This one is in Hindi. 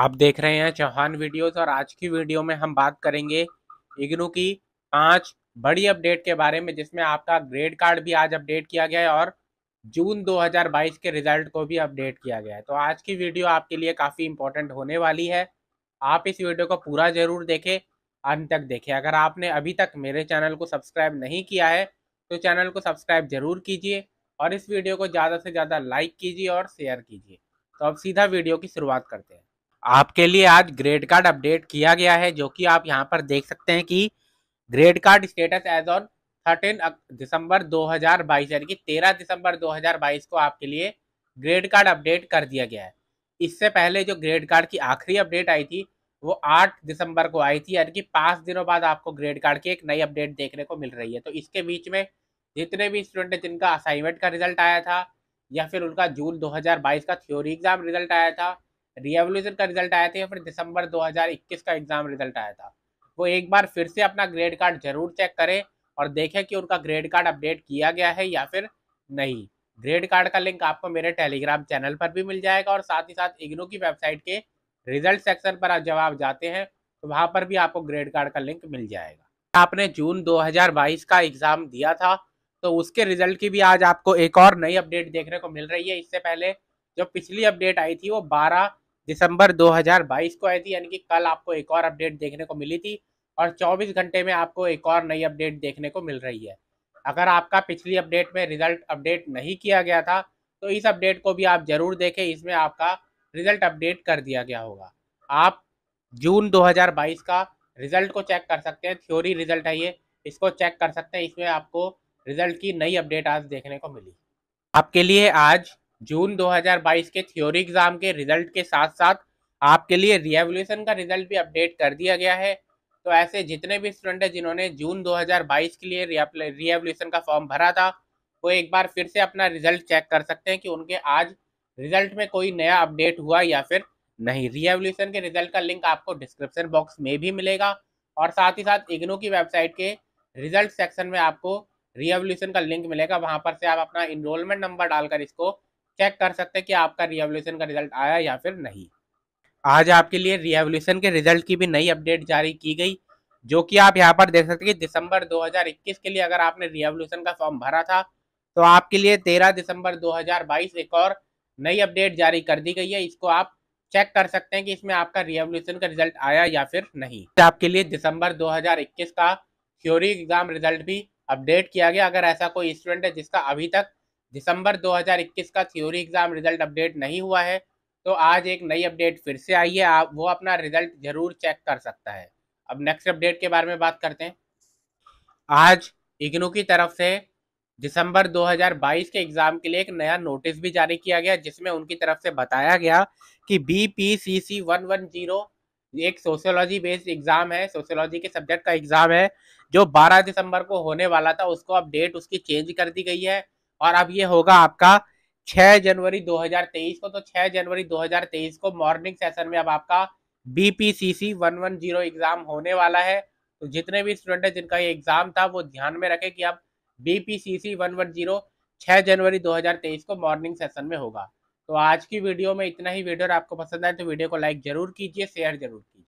आप देख रहे हैं चौहान वीडियोस और आज की वीडियो में हम बात करेंगे इग्नू की पांच बड़ी अपडेट के बारे में जिसमें आपका ग्रेड कार्ड भी आज अपडेट किया गया है और जून 2022 के रिजल्ट को भी अपडेट किया गया है तो आज की वीडियो आपके लिए काफ़ी इंपॉर्टेंट होने वाली है आप इस वीडियो को पूरा ज़रूर देखें अंत तक देखें अगर आपने अभी तक मेरे चैनल को सब्सक्राइब नहीं किया है तो चैनल को सब्सक्राइब ज़रूर कीजिए और इस वीडियो को ज़्यादा से ज़्यादा लाइक कीजिए और शेयर कीजिए तो अब सीधा वीडियो की शुरुआत करते हैं आपके लिए आज ग्रेड कार्ड अपडेट किया गया है जो कि आप यहाँ पर देख सकते हैं कि grade card status as on thirteen December 2022 यानी कि 13 दिसंबर 2022 को आपके लिए ग्रेड कार्ड अपडेट कर दिया गया है इससे पहले जो ग्रेड कार्ड की आखिरी अपडेट आई थी वो 8 दिसंबर को आई थी यानी कि पाँच दिनों बाद आपको ग्रेड कार्ड की एक नई अपडेट देखने को मिल रही है तो इसके बीच में जितने भी स्टूडेंट हैं जिनका असाइनमेंट का रिजल्ट आया था या फिर उनका जून 2022 का थ्योरी एग्जाम रिजल्ट आया था रिएवल्यूशन का रिजल्ट आया था या फिर दिसंबर 2021 का एग्जाम रिजल्ट आया था वो एक बार फिर से अपना ग्रेड कार्ड जरूर चेक करें और देखें कि उनका ग्रेड कार्ड अपडेट किया गया है या फिर नहीं ग्रेड कार्ड का लिंक आपको मेरे टेलीग्राम चैनल पर भी मिल जाएगा और साथ ही साथ इग्नो की वेबसाइट के रिजल्ट सेक्शन पर जब आप जाते हैं तो वहाँ पर भी आपको ग्रेड कार्ड का लिंक मिल जाएगा आपने जून 2022 का एग्ज़ाम दिया था तो उसके रिजल्ट की भी आज आपको एक और नई अपडेट देखने को मिल रही है इससे पहले जो पिछली अपडेट आई थी वो दिसंबर 2022 को आई थी यानी कि कल आपको एक और अपडेट देखने को मिली थी और 24 घंटे में आपको एक और नई अपडेट देखने को मिल रही है अगर आपका पिछली अपडेट में रिजल्ट अपडेट नहीं किया गया था तो इस अपडेट को भी आप जरूर देखें इसमें आपका रिजल्ट अपडेट कर दिया गया होगा आप जून 2022 का रिजल्ट को चेक कर सकते हैं थ्योरी रिजल्ट है ये इसको चेक कर सकते हैं इसमें आपको रिजल्ट की नई अपडेट आज देखने को मिली आपके लिए आज जून 2022 के थ्योरी एग्जाम के रिजल्ट के साथ साथ आपके लिए रिएवल्यूशन का रिजल्ट भी अपडेट कर दिया गया है तो ऐसे जितने भी स्टूडेंट हैं जिन्होंने जून 2022 के लिए रिएवल्यूशन का फॉर्म भरा था वो एक बार फिर से अपना रिजल्ट चेक कर सकते हैं कि उनके आज रिजल्ट में कोई नया अपडेट हुआ या फिर नहीं रिएवल्यूशन के रिजल्ट का लिंक आपको डिस्क्रिप्शन बॉक्स में भी मिलेगा और साथ ही साथ इग्नो की वेबसाइट के रिजल्ट सेक्शन में आपको रिएवल्यूशन का लिंक मिलेगा वहां पर से आप अपना इनरोलमेंट नंबर डालकर इसको चेक कर सकते हैं कि आपका रिवोल्यूशन का रिजल्ट आया या फिर नहीं आज आपके लिए रिहेवल्यूशन के रिजल्ट की भी नई अपडेट जारी की गई जो कि आप यहाँ पर देख सकते हैं कि दिसंबर 2021 के लिए अगर आपने रिहेवल्यूशन का फॉर्म भरा था तो आपके लिए 13 दिसंबर 2022 एक और नई अपडेट जारी कर दी गई है इसको आप चेक कर सकते हैं कि इसमें आपका रिवोल्यूशन का रिजल्ट आया या फिर नहीं आपके लिए दिसंबर 2021 का थ्योरी एग्जाम रिजल्ट भी अपडेट किया गया अगर ऐसा कोई स्टूडेंट है जिसका अभी तक दिसंबर 2021 का थ्योरी एग्ज़ाम रिजल्ट अपडेट नहीं हुआ है तो आज एक नई अपडेट फिर से आई है आप वो अपना रिजल्ट ज़रूर चेक कर सकता है अब नेक्स्ट अपडेट के बारे में बात करते हैं आज इग्नू की तरफ से दिसंबर 2022 के एग्ज़ाम के लिए एक नया नोटिस भी जारी किया गया जिसमें उनकी तरफ से बताया गया कि B P C C one one zero एक सोशियोलॉजी बेस्ड एग्ज़ाम है सोशियोलॉजी के सब्जेक्ट का एग्ज़ाम है जो 12 दिसंबर को होने वाला था उसको अब डेट उसकी चेंज कर दी गई है और अब ये होगा आपका 6 जनवरी 2023 को तो 6 जनवरी 2023 को मॉर्निंग सेशन में अब आपका बीपीसीसी 110 एग्जाम होने वाला है तो जितने भी स्टूडेंट है जिनका ये एग्जाम था वो ध्यान में रखें कि अब बीपीसीसी 110 6 जनवरी 2023 को मॉर्निंग सेशन में होगा तो आज की वीडियो में इतना ही वीडियो आपको पसंद आए तो वीडियो को लाइक जरूर कीजिए शेयर जरूर